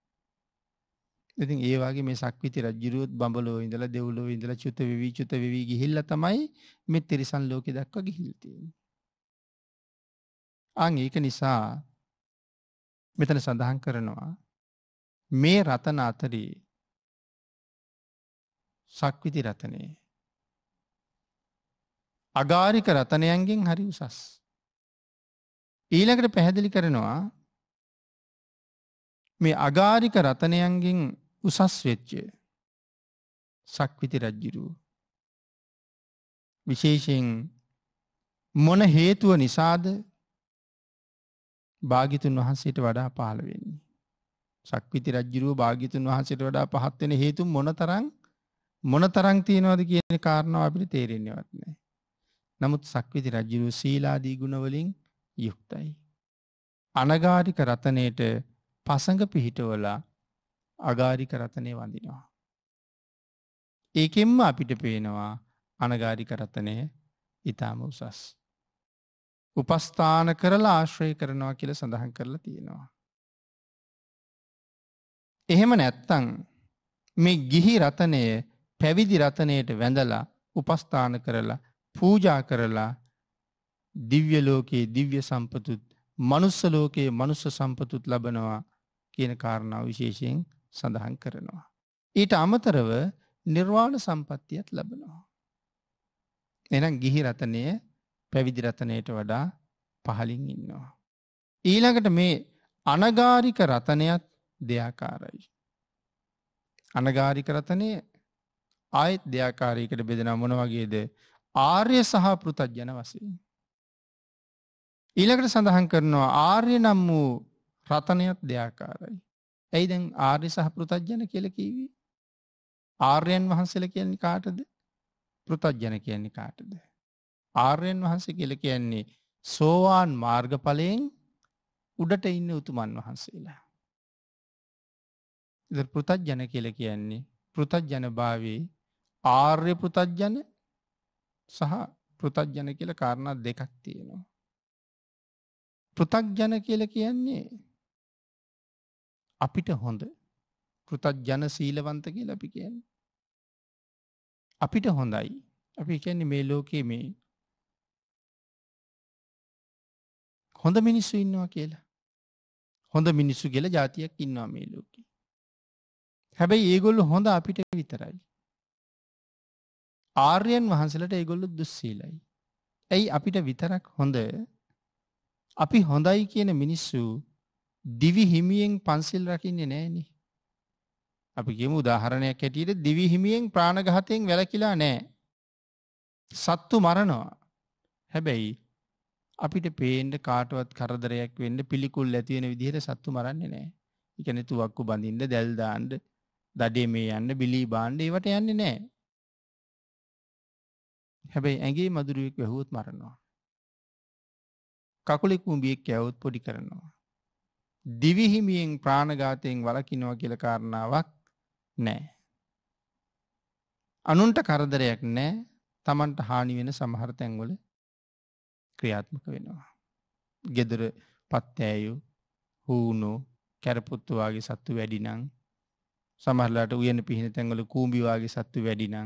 ඉතින් ඒ වගේ මේ සක්විති රජුරුවත් බඹලෝ ඉඳලා දෙව්ලෝ ඉඳලා චුත වෙවි චුත වෙවි ගිහිල්ලා තමයි මේ තිරිසන් ලෝකෙ දක්වා ගිහිල්ලා තියෙන්නේ. අන් ඒක නිසා මෙතන සඳහන් කරනවා මේ රතන අතරේ සක්විති රතනය අගාරික රතනයන්ගෙන් හරි උසස්. ඊළඟට පැහැදිලි කරනවා මේ අගාරික රතනයන්ගෙන් උසස් වෙච්ච සක්විති රජ්ජිරුව. විශේෂයෙන් මොන හේතුව නිසාද භාගිතුන් වහන්සේට වඩා පහළ වෙන්නේ. සක්විති රජ්ජිරුව භාගිතුන් වහන්සේට වඩා පහත් වෙන හේතු මොන තරම් මොන තරම් තියෙනවද කියන කාරණාව අපිට තේරෙන්නේවත් නැහැ. නමුත් සක්විති රජ්ජිරුව සීලාදී ගුණවලින් යුක්තයි. අනගාරික රතනයට පසඟ පිහිටවලා අගාරික රතනය වඳිනවා. ඒකෙන්ම අපිට පේනවා අනගාරික රතනය ඉතාම උසස්. උපස්ථාන කරලා ආශ්‍රය කරනවා කියල සඳහන් කරලා තියෙනවා. එහෙම නැත්තං මේ ගිහි රතනය පැවිදි රතනයට වැඳලා උපස්ථාන කරලා පූජා කරලා දිව්‍යලෝකයේ දිව්‍ය සම්පතුත් මනුස්සලෝකයේ මනුස්ස සම්පතුත් ලබනවා කියන කාරණාව විශේෂයෙන් සඳහන් කරනවා. ඊට අමතරව නිර්වාණ සම්පත්තියත් ලබනවා. එනම් ගිහි රතනය පැවිදි රතනයට වඩා පහලින් ඉන්නවා. ඊළඟට මේ අනගාරික රතනයත් දෙයාකාරයි. අනගාරික රතනය ආයෙත් දෙයාකාරීකට බෙදෙන මොන වගේද ආර්ය සහ පෘතජ්ජන වසයෙන්. ඊළකට සඳහන් කරනවා ආර්ය නම් වූ රතනයත් දෙයාකාරයි. ඇයි දැන් ආර්ය සහ පෘතජ්ජන කියලා කිව්වේ? ආර්යයන් වහන්සේලා කියන්නේ කාටද? පෘතජ්ජන කියන්නේ කාටද? ආර්යයන් වහන්සේ කියලා කියන්නේ සෝවාන් මාර්ගඵලයෙන් උඩට ඉන්න උතුමන් වහන්සේලා. ඉතින් පෘතජ්ජන කියලා කියන්නේ පෘතජ්ජන භාවයේ ආර්ය පෘතජ්ජන සහ පෘතජ්ජන කියලා කාරණා දෙකක් තියෙනවා. පෘතග්ජන කියලා කියන්නේ අපිට හොඳ කෘතත් ජන සීලවන්ත කියලා අපි කියන්නේ. අපිට හොඳයි අපි කියන්නේ මේ ලෝකයේ මේ හොඳ මිනිස්සු ඉන්නවා කියලා. හොඳ මිනිස්සු කියලා ජාතියක් ඉන්නවා මේ ලෝකේ. හැබැයි ඒගොල්ලු හොඳ අපිට විතරයි. ආර්යන් වහන්සලට ඒගොල්ලු දුස්සීලයි. ඇයි අපිට විතරක් හොඳ අපි හොඳයි කියන මිනිස්සු දිවි හිමියෙන් පන්සිල් රකින්නේ නෑනේ. අපි ගෙම උදාහරණයක් හැටියට දිවි හිමියෙන් ප්‍රාණඝාතයෙන් වැළකිලා නෑ. සත්තු මරනවා. හැබැයි අපිට පේන්ට කාටවත් කරදරයක් වෙන්න පිළිකුල් ඇතිවෙන විදිහට සත්තු මරන්නේ නෑ. එකන තුවක්කු බඳින්ද දැල්දාන්ඩ දඩේ මේ යන්න බිලී බාණ්ඩ ඒවට යන්නේ නෑ. හැබැයි ඇගේ මදුරුවෙක් වැැහුවත් මරනවා. කකුලෙක් උඹියෙක් ඇවුත් පොඩි කරනවා. දිවිහිමියෙන් ප්‍රාණඝාතයෙන් වලකිනවා කියල කාරණාවක් නෑ. අනුන්ට කරදරයක් නෑ තමන්ට හානි වෙන සමහර තැන්වල ක්‍රියාත්මක වෙනවා. ගෙදර පත්තෑයු හූනෝ කැරපොත්තුවාගේ සත්තු වැඩිනං සමහරලාට උයන පිහින තැන්වල කූම්බිවාගේ සත්තු වැඩිනං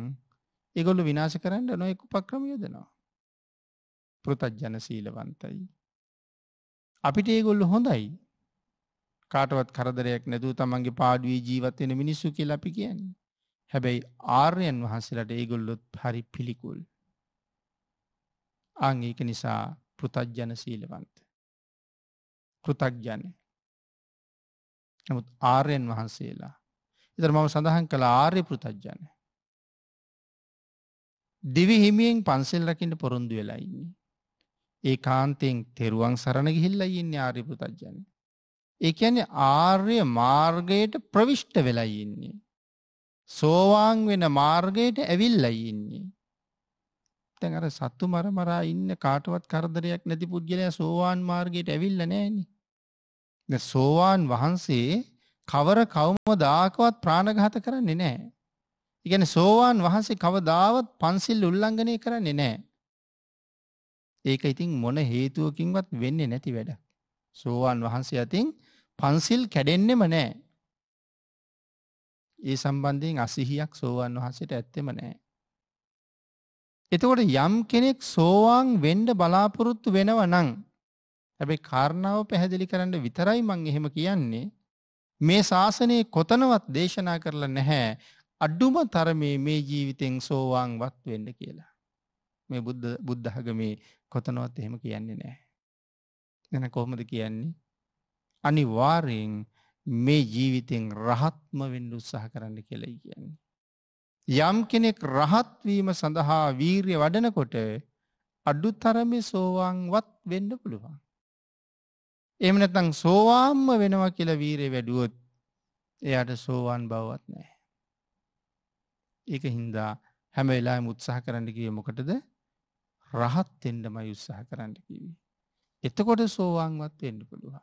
එගොල්ලු විනාශ කරන්න නොයෙක් උපක්‍රමයදනවා. පෘතජ්ජන සීලවන්තයි. අපිට ඒගොල්ලු හොඳයි කාටවත් කරදරයක් නැතුව තමන්ගේ පාඩුවේ ජීවත්වෙන මිනිස්සු කියල අපි කියන්නේ. හැබැයි ආර්යන් වහන්සේලට ඒගොල්ලොත් හරි පිළිකුල්. අං ඒක නිසා පෘතජ්ජන සීලවන්ත. කෘතක්ජන. නමුත් ආර්යන් වහන්සේලා. ඉතර මම සඳහන් කළ ආර්ය පෘතජ්ජන. දිවි හිමියෙන් පන්සෙල් රකිට පොරුන්දු වෙලා ඉන්නේ. ඒ කාන්තයෙන් තෙරුවන් සරණ ගිහිල්ලා ඉන්න ආර්ය පෘතජ්ජනය. ඒ කියන්නේ ආර්ය මාර්ගයට ප්‍රවිෂ්ඨ වෙලා ඉන්නේ. සෝවාන් වෙන මාර්ගයට ඇවිල්ලා ඉන්නේ. දැන් අර සතු මර මරා ඉන්න කාටවත් කරදරයක් නැති පුද්ගලයා සෝවාන් මාර්ගයට ඇවිල්ලා නැහෙනි. දැන් සෝවාන් වහන්සේ කවර කවමදාකවත් ප්‍රාණඝාත කරන්නේ නැහැ. ඒ කියන්නේ සෝවාන් වහන්සේ කවදාවත් පන්සිල් උල්ලංඝනය කරන්නේ නැහැ. ඒක ඉතින් මොන හේතුවකින්වත් වෙන්නේ නැති වැඩක්. සෝවාන් වහන්සේ අතින් පන්සිල් කැඩෙන්නෙම නෑ. ඒ සම්බන්ධයෙන් අසිහියක් සෝවාන් වහන්සට ඇත්තෙම නෑ. එතකොට යම් කෙනෙක් සෝවාන් වෙන්ඩ බලාපොරොත්තු වෙනව නං හැබැයි කාරණාව පැහැදිලි කරන්න විතරයි මං එහෙම කියන්නේ මේ ශාසනයේ කොතනවත් දේශනා කරලා නැහැ අඩුම තරමේ මේ ජීවිතෙන් සෝවාන්වත් වෙන්න කියලා. මේ බුද්ධ බුද්ධහග මේ කොතනවත් එහෙම කියන්නේ නෑ. එන කොහොමද කියන්නේ අනිවාර්යෙන් මේ ජීවිතෙන් රහත්ම වෙන්න උත්සාහ කරන්න කෙලයි කියන්නේ. යම් කෙනෙක් රහත්වීම සඳහා වීරය වඩනකොට අඩු තරමි සෝවාන්වත් වෙන්න පුළුවන්. එමනතං සෝවාම්ම වෙනවා කියල වීරය වැඩුවොත් එයට සෝවාන් බවවත් නෑ. ඒක හින්දා හැම වෙලා මුත්සාහ කරන්න කිව මොකටද රහත් එෙන්ඩමයි උත්සාහ කරන්න කිවී. එතකොට සෝවාන්වත් වෙන්න පුළුවන්.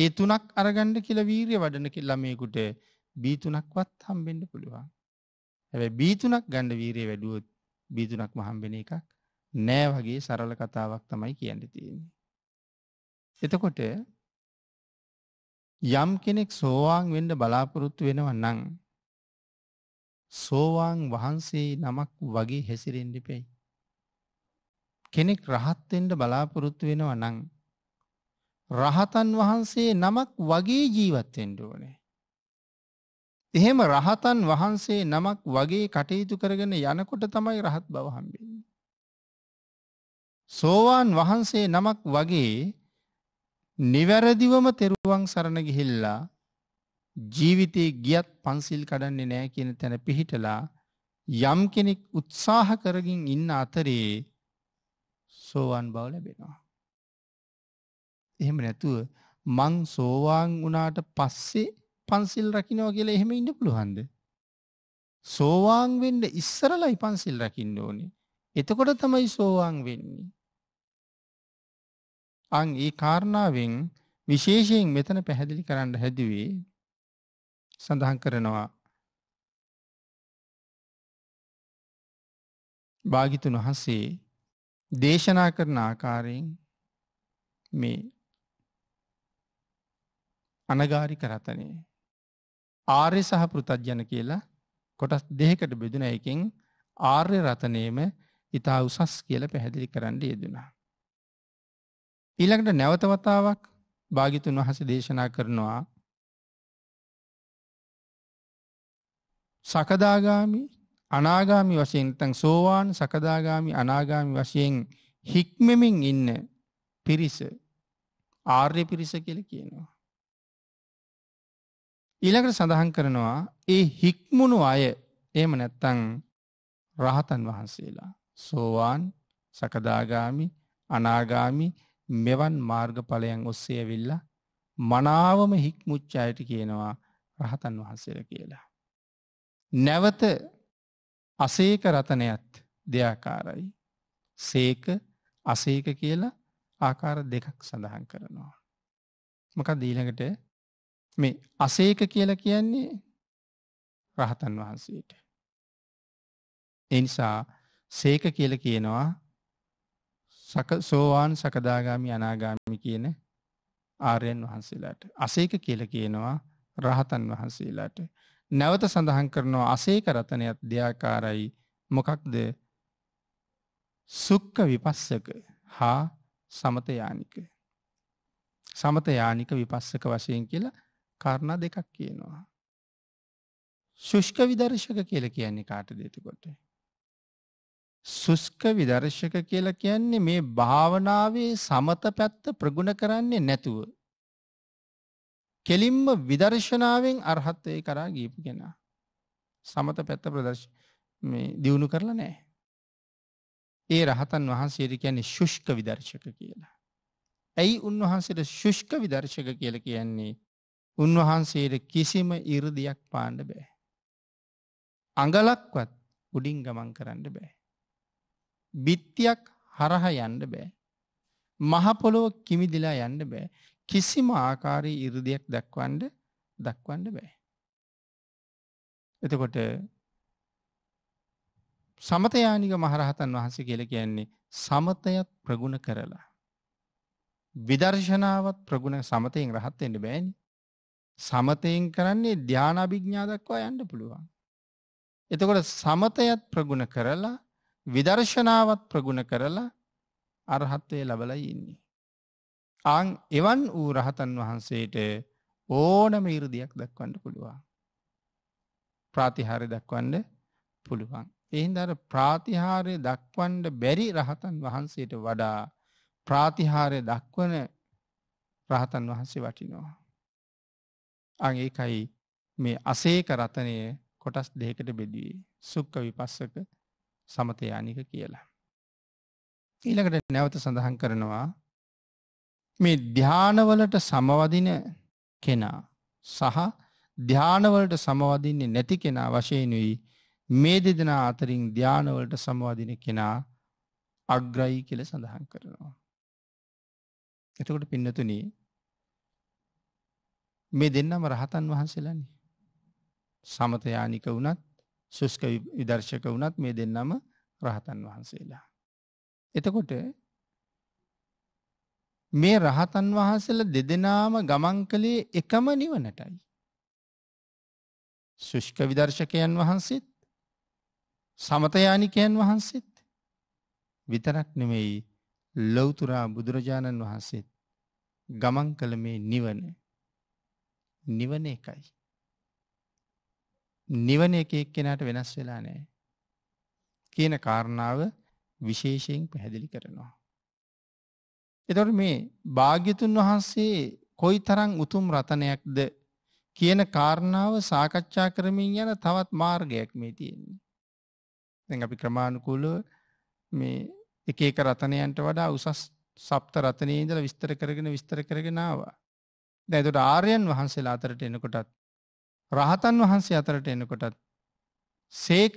ඒ තුනක් අරගණ්ඩ කියල වීරය වඩන කෙල්ලමයකුට බීතුනක්වත් හම්බෙන්ඩ පුළුවන්. ඇැ බීතුනක් ගණ්ඩ වීරය වැඩුවොත් බීතුනක් මහම්බෙන එකක් නෑ වගේ සරල කතාවක් තමයි කියන්න තියෙන්නේ. එතකොට යම් කෙනෙක් සෝවාන් වෙන්ඩ බලාපොරොත්තු වෙනව නං සෝවාන් වහන්සේ නමක් වගේ හැසිරෙන්ඩිපෙයි. කෙනෙක් රහත්වෙන්ට බලාපොරොත්තු වෙනව නං. රහතන් වහන්සේ නමක් වගේ ජීවත්තෙන්ට ඕනේ. එහෙම රහතන් වහන්සේ නමක් වගේ කටයුතු කරගෙන යනකොට තමයි රහත් බවහම්බෙන්නේ. සෝවාන් වහන්සේ නමක් වගේ නිවැරදිවම තෙරුවන් සරණ ගිහිල්ලා ජීවිතයේ ගියත් පන්සිල් කඩන්නේ නෑ කියන තැන පිහිටලා යම් කෙනෙක් උත්සාහ කරගින් ඉන්න අතරේ සෝවාන් බව ලැබෙනවා. එහෙම නැතුව මං සෝවාන් වනාට පස්සේ පන්සිල් රකිනෝ කියලා එහෙම ඉන්න පුළුවන්ද. සෝවාන් වෙන්න ඉස්සරලයි පන්සිල් රකින්න ඕනේ. එතකොට තමයි සෝවාන් වෙන්නේ. අං ඒ කාරණාවෙන් විශේෂයෙන් මෙතන පැහැදිලි කරන්න හැදවේ සඳහන් කරනවා භාගිතුන් වහන්සේ දේශනා කරන ආකාරයෙන් මේ අනගාරික රතනය ආර්ය සහ පෘතජ්ජන කියලා කොටස් දෙහකට බෙදුන එකින් ආර්ය රතනයම ඉතා උසස් කියල පැහැදිලි කරන්න යෙදනා. ඊළඟට නැවතවතාවක් භාගිතුන් වහස දේශනා කරනවා සකදාගාමි අනාගාමි වශයෙන් නැත්නම් සෝවාන් සකදාගාමි අනාගාමි වශයෙන් හික්මෙමින් ඉන්න පිරිස ආර්ය පිරිස කියලා කියනවා. ඊළඟට සඳහන් කරනවා ඒ හික්මුණු අය එහෙම නැත්තං රහතන් වහන්සේලා සෝවාන් සකදාගාමි අනාගාමි මෙවන් මාර්ගඵලයන් ඔස්සේ ඇවිල්ලා මනාවම හික්මුච්චායට කියනවා රහතන් වහන්සේලා කියලා. නැවත අසේක රතනයත් දෙයාකාරයි. සේක අසේක කියලා ආකාර දෙකක් සඳහන් කරනවා. මක දීළඟට මේ අසේක කියල කියන්නේ රහතන් වහන්සේට. එනිසා සේක කියල කියනවා සෝවාන් සකදාගාමි අනාගාමි කියන ආරයන් වහන්සේලාට. අසේක කියල කියනවා රහතන් වහන්සේලාට නැවත සඳහන් කරනවා අසේක රතනයක් දෙයාකාරයි මොකක්ද සුක්ක විපස්සක හා සමතයානික. සමතයානික විපස්සක වශයෙන් කියලා කාරණා දෙකක් කියනවා. ශුෂ්ක විදර්ශක කියල කියන්නේ කාට දෙතකොට. සුස්ක විදර්ශක කියලා කියන්නේ මේ භාවනාවේ සමත පැත්ත ප්‍රගුණ කරන්නේ නැතුව. කෙලින්ම විදර්ශනාවෙන් අර්හත්වය කරා ගීපු කෙනා. සමත පැත්ත ප්‍රදර්ශ දියුණු කරලා නෑ. ඒ රහතන් වහන්සේට කියන්නේ ශුෂ්ක විදර්ශක කියලා. ඇයි උන්වහන්සේට ශුෂ්ක විදර්ශක කියල කියන්නේ උන්වහන්සේට කිසිම ඉරදියක් පාණ්ඩ බෑ. අඟලක්වත් උඩින් ගමන් කරන්න බෑ. බිත්තියක් හරහ යන්න බෑ. මහපොලොව කිමිදිලා යන්න බෑ. කිසිම ආකාරයේ ඉරදයක් දක්වන්ඩ දක්වන්න බෑ. එතකොට සමතයානික මහරහතන් වහන්සේ කියල කියන්නේ සමතයත් ප්‍රගුණ කරලා. විදර්ශනාවත් ප්‍රගුණ සමතයෙන් රහත්තෙන්ට බෑනි. සමතයෙන් කරන්නේ ධ්‍යානභිග්ඥා දක්වා යන්න පුළුවන්. එතකොට සමතයත් ප්‍රගුණ කරලා විදර්ශනාවත් ප්‍රගුණ කරලා අරහත්වය ලබලයි ඉන්නේ. ආං එවන් වූ රහතන් වහන්සේට ඕනම ඉරුදියක් දක්වන්න පුළුවන්. ප්‍රාතිහාරය දක්වන්න පුළුවන්. එහින්දර ප්‍රාතිහාරය දක්වන්ඩ බැරි රහතන් වහන්සේට වඩා ප්‍රාතිහාරය දක්වන රහතන් වහන්සේ වටිනවා. අං ඒකයි මේ අසේක රතනය කොටස් දෙකට බෙදී සුක්ක විපස්සක සමතයානික කියලා. ඊළකට නැවත සඳහන් කරනවා මේ ධ්‍යානවලට සමවදින කෙනා සහ ධ්‍යානවලට සමවදින්නේ නැති කෙනා වශයනුයි මේ දෙදෙනා අතරින් ධ්‍යානවලට සමවදින කෙනා අග්‍රයි කියල සඳහන් කරනවා. එතකොට පින්නතුන මේ දෙන්නම රහතන් වහන්සේලනි සමතයානික වනත් සුස්ක විදර්ශක වනත් මේ දෙන්නම රහතන් වහන්සේලා. එතකොට මේ රහතන් වහන්සල දෙදෙනාම ගමන් කළේ එකම නිවනටයි. ශුෂ්ක විදර්ශකයන් වහන්සේත් සමතයානිකයන් වහන්සේත් විතරක් නෙමෙයි ලොවතුරා බුදුරජාණන් වහන්සේත් ගමන් කළ මේ නිවන නිවන එකයි. නිවන එක එක් කෙනට වෙනස් වෙලා නෑ කියන කාරණාව විශේෂයෙන් පැහැදිලි කරනවා. එතොට මේ භාග්‍යතුන් වහන්සේ කොයි තරං උතුම් රතනයක්ද කියන කාරණාව සාකච්ඡා කරමින් යන තවත් මාර්ගයක් මේ තියෙන්නේ. දැන් අපි ක්‍රමාණුකූලව මේ එක එක රතනයන්ට වඩා උසස් සප්ත රතනයේ ඉඳලා විස්තර කරගෙන විස්තර කරගෙන ආවා. දැන් එතකොට ආර්යයන් වහන්සේලා අතරට එනකොටත් රහතන් වහන්සේ අතරට එනකොටත් සේක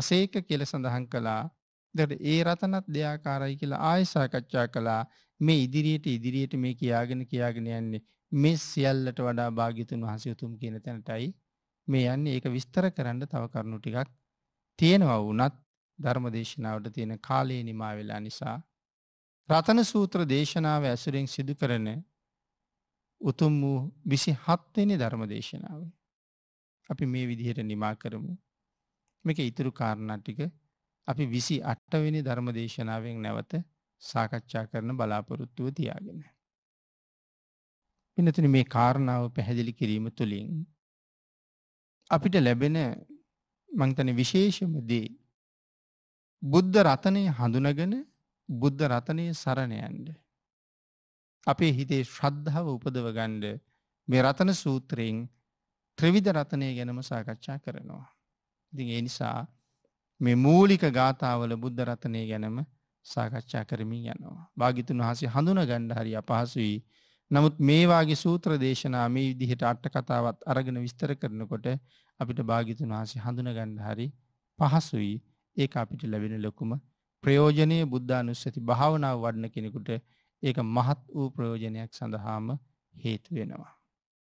අසේක කියලා සඳහන් කළා. එතකොට ඒ රතනත් දෙයාකාරයි කියලා ආයෙ සාකච්ඡා කළා. මේ ඉදිරියට ඉදිරියට මේ කියාගෙන කියාගෙන යන්නේ මේ සියල්ලට වඩා භාග්‍යතුන් වහන්සේ උතුම් කියන තැනටයි මේ යන්නේ ඒක විස්තර කරන්න තව කරුණු ටිකක් තියෙනවා වුණත් ධර්මදේශනාවට තියෙන කාලය නිමා වෙලා නිසා රතන සූත්‍ර දේශනාව ඇසුරෙන් සිදු කරන උතුම් වූ 27 වෙනි ධර්මදේශනාව අපි මේ විදිහට නිමා කරමු මේක ඊතුරු කාරණා ටික අපි 28 වෙනි ධර්මදේශනාවෙන් නැවත සාකච්ඡා කරන බලාපොරොත්තුව තියාගෙන. පිනතුන මේ කාරණාව පැහැදිලි කිරීම තුළින් අපිට ලැබෙන මංතන විශේෂමදී බුද්ධ රතනය හඳුනගෙන බුද්ධ රතනය සරණයන්ඩ. අපේ හිතේ ශ්‍රද්ධාව උපදව ගණ්ඩ මේ රතන සූත්‍රයෙන් ත්‍රවිධ රතනය ගැනම සාකච්ඡා කරනවා. ඉතින් ඒ නිසා මේ මූලික ගාථාවල බුද්ධ රතනය ගැනම සාකච්ඡා කරමින් යනවා. භාගිතුන් වහසේ හඳුන ගණ්ඩ හරි අපහසුයි. නමුත් මේවාගේ සූත්‍ර දේශනා මේ විදිහට අට්ට කතාවත් අරගෙන විස්තර කරනකොට අපිට භාගිතුන් වහසේ හඳුන ගණ්ඩ හරි පහසුයි ඒක අපිට ලැබෙන ලොකුම ප්‍රයෝජනය බුද්ධානුස්සති භාවනාව වඩන කෙනෙකුට ඒක මහත් වූ ප්‍රයෝජනයක් සඳහාම හේතු වෙනවා.